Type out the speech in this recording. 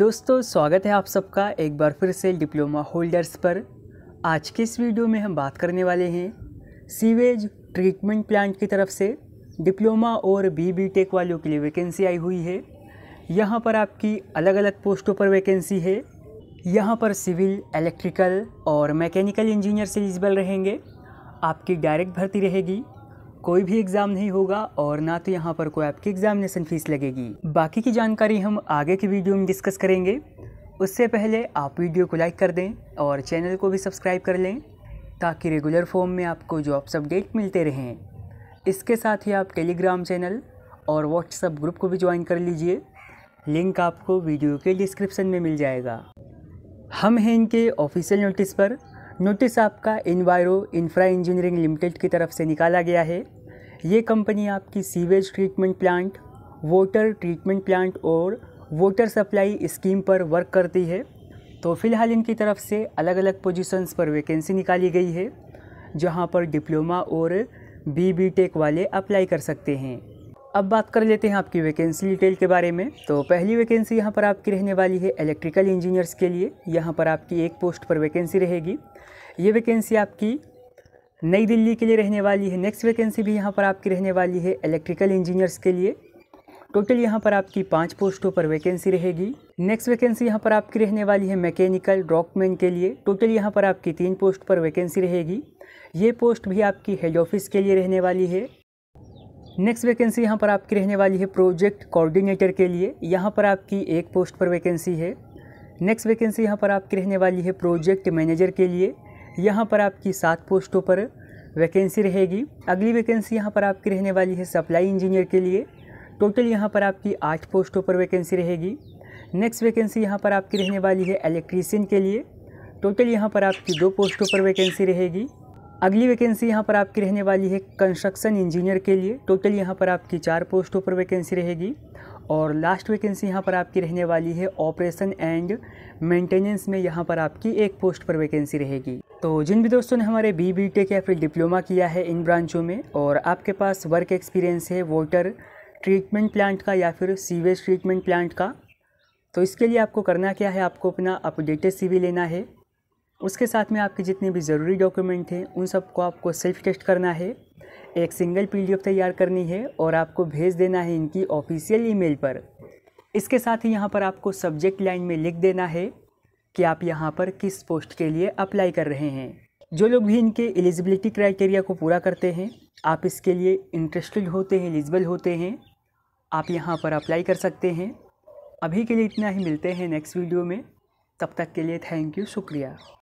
दोस्तों स्वागत है आप सबका एक बार फिर से डिप्लोमा होल्डर्स पर आज के इस वीडियो में हम बात करने वाले हैं सीवेज ट्रीटमेंट प्लांट की तरफ से डिप्लोमा और बी बी टेक वालों के लिए वैकेंसी आई हुई है यहाँ पर आपकी अलग अलग पोस्टों पर वैकेंसी है यहाँ पर सिविल इलेक्ट्रिकल और मैकेनिकल इंजीनियर से एलिजिबल रहेंगे आपकी डायरेक्ट भर्ती रहेगी कोई भी एग्ज़ाम नहीं होगा और ना तो यहाँ पर कोई आपकी एग्ज़ामिनेशन फ़ीस लगेगी बाकी की जानकारी हम आगे की वीडियो में डिस्कस करेंगे उससे पहले आप वीडियो को लाइक कर दें और चैनल को भी सब्सक्राइब कर लें ताकि रेगुलर फॉर्म में आपको जॉब्स अपडेट मिलते रहें इसके साथ ही आप टेलीग्राम चैनल और व्हाट्सअप ग्रुप को भी ज्वाइन कर लीजिए लिंक आपको वीडियो के डिस्क्रिप्शन में मिल जाएगा हम हैं इनके ऑफिशियल नोटिस पर नोटिस आपका इन्वायरो इंफ्रा इंजीनियरिंग लिमिटेड की तरफ से निकाला गया है ये कंपनी आपकी sewage treatment plant water treatment plant और वाटर सप्लाई स्कीम पर वर्क करती है तो फ़िलहाल इनकी तरफ से अलग अलग पोजीशंस पर वैकेंसी निकाली गई है जहां पर डिप्लोमा और बी बी टेक वाले अप्लाई कर सकते हैं अब बात कर लेते हैं आपकी वैकेंसी डिटेल के बारे में तो पहली वैकेंसी यहाँ पर आपकी रहने वाली है इलेक्ट्रिकल इंजीनियर्स के लिए यहाँ पर आपकी एक पोस्ट पर वैकेंसी रहेगी ये वैकेंसी आपकी नई दिल्ली के लिए रहने वाली है नेक्स्ट वैकेंसी भी यहाँ पर आपकी रहने वाली है इलेक्ट्रिकल इंजीनियर्स के लिए टोटल यहाँ पर आपकी पाँच पोस्टों पर वैकेंसी रहेगी नेक्स्ट वैकेंसी यहाँ पर आपकी रहने वाली है मैकेनिकल ड्रॉकमैन के लिए टोटल यहाँ पर आपकी तीन पोस्ट पर वैकेंसी रहेगी ये पोस्ट भी आपकी हेड ऑफिस के लिए रहने वाली है नेक्स्ट वैकेंसी यहाँ पर आपकी रहने वाली है प्रोजेक्ट कोऑर्डिनेटर के लिए यहाँ पर आपकी एक पोस्ट पर वैकेंसी है नेक्स्ट वैकेंसी यहाँ पर आपकी रहने वाली है प्रोजेक्ट मैनेजर के लिए यहाँ पर आपकी सात पोस्टों पर वैकेंसी रहेगी अगली वैकेंसी यहाँ पर आपकी रहने वाली है सप्लाई इंजीनियर के लिए टोटल यहाँ पर आपकी आठ पोस्टों पर वैकेंसी रहेगी नेक्स्ट वैकेंसी यहाँ पर आपकी रहने वाली है इलेक्ट्रीसियन के लिए टोटल यहाँ पर आपकी दो पोस्टों पर वैकेंसी रहेगी अगली वैकेंसी यहाँ पर आपकी रहने वाली है कंस्ट्रक्शन इंजीनियर के लिए टोटल यहाँ पर आपकी चार पोस्टों पर वैकेंसी रहेगी और लास्ट वैकेंसी यहाँ पर आपकी रहने वाली है ऑपरेशन एंड मेंटेनेंस में यहाँ पर आपकी एक पोस्ट पर वैकेंसी रहेगी तो जिन भी दोस्तों ने हमारे बी बी टेक या फिर डिप्लोमा किया है इन ब्रांचों में और आपके पास वर्क एक्सपीरियंस है वाटर ट्रीटमेंट प्लांट का या फिर सीवेज ट्रीटमेंट प्लांट का तो इसके लिए आपको करना क्या है आपको अपना अपडेटेड सीवी लेना है उसके साथ में आपके जितने भी ज़रूरी डॉक्यूमेंट हैं उन सबको आपको सेल्फ टेस्ट करना है एक सिंगल पीडीएफ तैयार करनी है और आपको भेज देना है इनकी ऑफिशियल ईमेल पर इसके साथ ही यहाँ पर आपको सब्जेक्ट लाइन में लिख देना है कि आप यहाँ पर किस पोस्ट के लिए अप्लाई कर रहे हैं जो लोग भी इनके एलिजिबिलिटी क्राइटेरिया को पूरा करते हैं आप इसके लिए इंटरेस्टेड होते हैं एलिजिबल होते हैं आप यहाँ पर अप्लाई कर सकते हैं अभी के लिए इतना ही मिलते हैं नेक्स्ट वीडियो में तब तक के लिए थैंक यू शुक्रिया